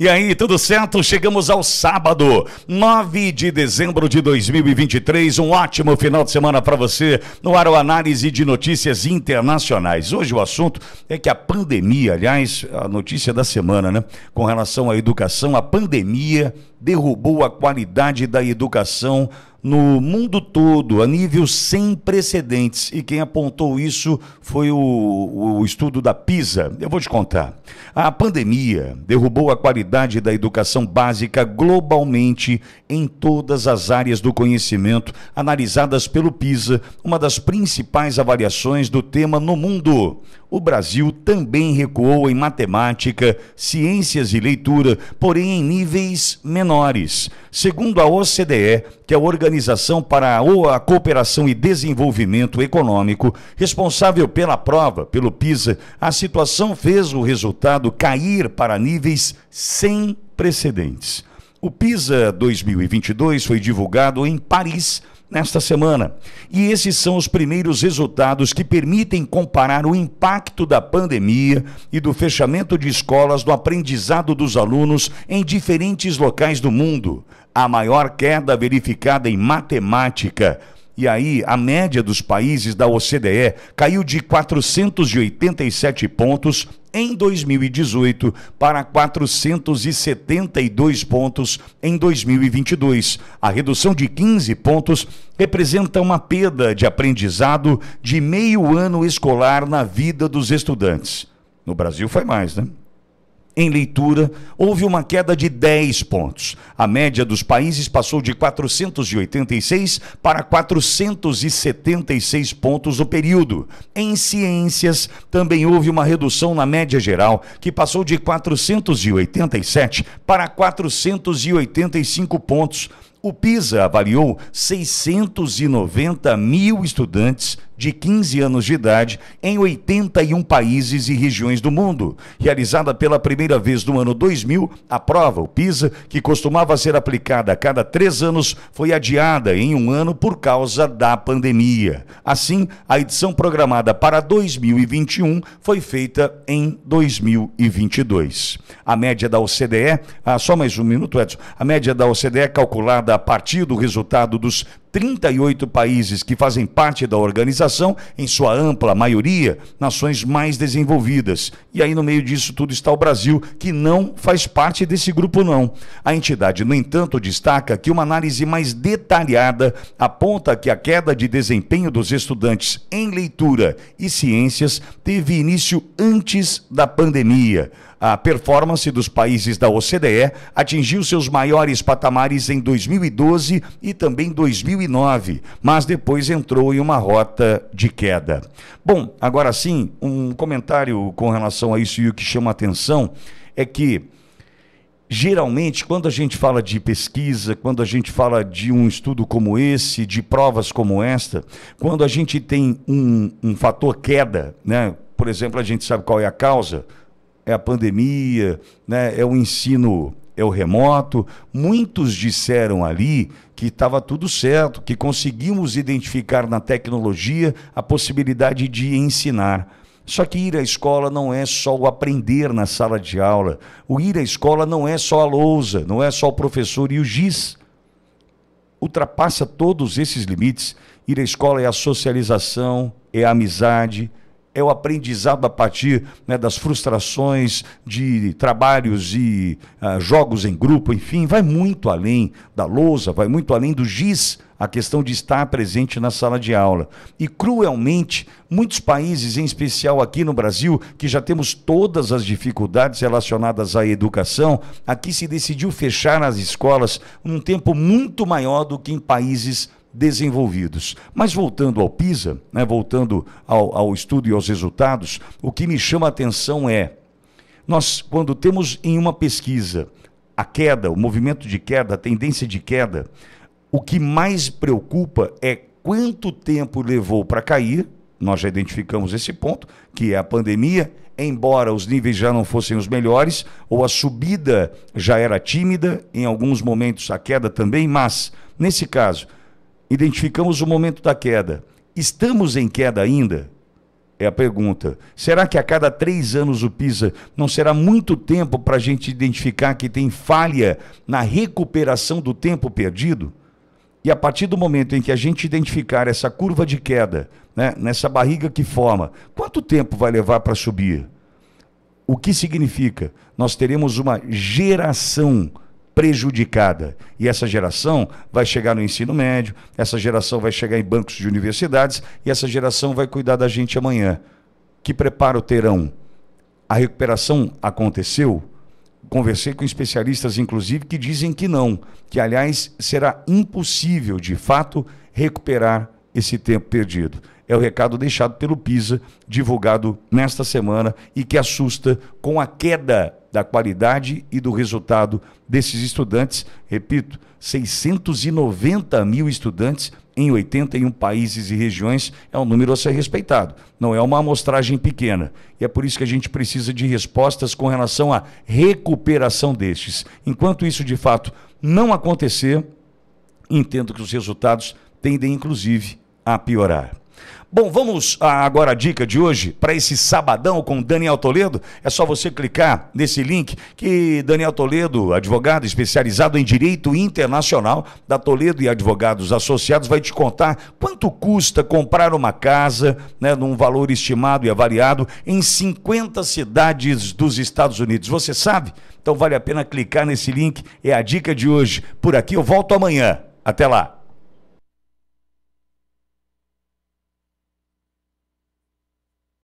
E aí, tudo certo? Chegamos ao sábado, 9 de dezembro de 2023. Um ótimo final de semana para você no Aro Análise de Notícias Internacionais. Hoje o assunto é que a pandemia, aliás, a notícia da semana, né? Com relação à educação, a pandemia derrubou a qualidade da educação no mundo todo, a nível sem precedentes. E quem apontou isso foi o, o, estudo da PISA. Eu vou te contar. A pandemia derrubou a qualidade da educação básica globalmente em todas as áreas do conhecimento analisadas pelo PISA, uma das principais avaliações do tema no mundo. O Brasil também recuou em matemática, ciências e leitura, porém em níveis menores. Segundo a OCDE, que é a Organização para a Cooperação e Desenvolvimento Econômico, responsável pela prova, pelo PISA, a situação fez o resultado cair para níveis sem precedentes. O PISA 2022 foi divulgado em Paris nesta semana. E esses são os primeiros resultados que permitem comparar o impacto da pandemia e do fechamento de escolas do aprendizado dos alunos em diferentes locais do mundo. A maior queda verificada em matemática e aí, a média dos países da OCDE caiu de 487 pontos em 2018 para 472 pontos em 2022. A redução de 15 pontos representa uma perda de aprendizado de meio ano escolar na vida dos estudantes. No Brasil foi mais, né? em leitura, houve uma queda de 10 pontos. A média dos países passou de 486 para 476 pontos no período. Em ciências, também houve uma redução na média geral, que passou de 487 para 485 pontos. O PISA avaliou 690 mil estudantes de 15 anos de idade em 81 países e regiões do mundo. Realizada pela primeira vez no ano 2000, a prova, o PISA, que costumava ser aplicada a cada três anos, foi adiada em um ano por causa da pandemia. Assim, a edição programada para 2021 foi feita em 2022. A média da OCDE, ah, só mais um minuto, Edson, a média da OCDE é calculada a partir do resultado dos 38 países que fazem parte da organização, em sua ampla maioria, nações mais desenvolvidas. E aí, no meio disso tudo, está o Brasil, que não faz parte desse grupo, não. A entidade, no entanto, destaca que uma análise mais detalhada aponta que a queda de desempenho dos estudantes em leitura e ciências teve início antes da pandemia. A performance dos países da OCDE atingiu seus maiores patamares em 2012 e também 2009, mas depois entrou em uma rota de queda. Bom, agora sim, um comentário com relação a isso e o que chama atenção é que geralmente quando a gente fala de pesquisa, quando a gente fala de um estudo como esse, de provas como esta, quando a gente tem um, um fator queda, né? Por exemplo, a gente sabe qual é a causa é a pandemia, né? é o ensino é o remoto. Muitos disseram ali que estava tudo certo, que conseguimos identificar na tecnologia a possibilidade de ensinar. Só que ir à escola não é só o aprender na sala de aula. O ir à escola não é só a lousa, não é só o professor e o giz. Ultrapassa todos esses limites. Ir à escola é a socialização, é a amizade, é o aprendizado a partir né, das frustrações de trabalhos e uh, jogos em grupo, enfim, vai muito além da lousa, vai muito além do giz, a questão de estar presente na sala de aula. E cruelmente, muitos países, em especial aqui no Brasil, que já temos todas as dificuldades relacionadas à educação, aqui se decidiu fechar as escolas num tempo muito maior do que em países desenvolvidos. Mas voltando ao PISA, né, voltando ao, ao estudo e aos resultados, o que me chama a atenção é, nós quando temos em uma pesquisa a queda, o movimento de queda, a tendência de queda, o que mais preocupa é quanto tempo levou para cair, nós já identificamos esse ponto, que é a pandemia, embora os níveis já não fossem os melhores, ou a subida já era tímida, em alguns momentos a queda também, mas, nesse caso, Identificamos o momento da queda. Estamos em queda ainda? É a pergunta. Será que a cada três anos o PISA não será muito tempo para a gente identificar que tem falha na recuperação do tempo perdido? E a partir do momento em que a gente identificar essa curva de queda, né, nessa barriga que forma, quanto tempo vai levar para subir? O que significa? Nós teremos uma geração prejudicada. E essa geração vai chegar no ensino médio, essa geração vai chegar em bancos de universidades e essa geração vai cuidar da gente amanhã. Que preparo terão? A recuperação aconteceu? Conversei com especialistas, inclusive, que dizem que não, que, aliás, será impossível, de fato, recuperar esse tempo perdido. É o recado deixado pelo PISA, divulgado nesta semana, e que assusta com a queda da qualidade e do resultado desses estudantes. Repito, 690 mil estudantes em 81 países e regiões é um número a ser respeitado, não é uma amostragem pequena. E é por isso que a gente precisa de respostas com relação à recuperação destes. Enquanto isso de fato não acontecer, entendo que os resultados tendem inclusive a piorar. Bom, vamos agora à dica de hoje para esse sabadão com Daniel Toledo. É só você clicar nesse link que Daniel Toledo, advogado especializado em direito internacional da Toledo e Advogados Associados, vai te contar quanto custa comprar uma casa, né, num valor estimado e avaliado em 50 cidades dos Estados Unidos. Você sabe? Então vale a pena clicar nesse link. É a dica de hoje. Por aqui eu volto amanhã. Até lá.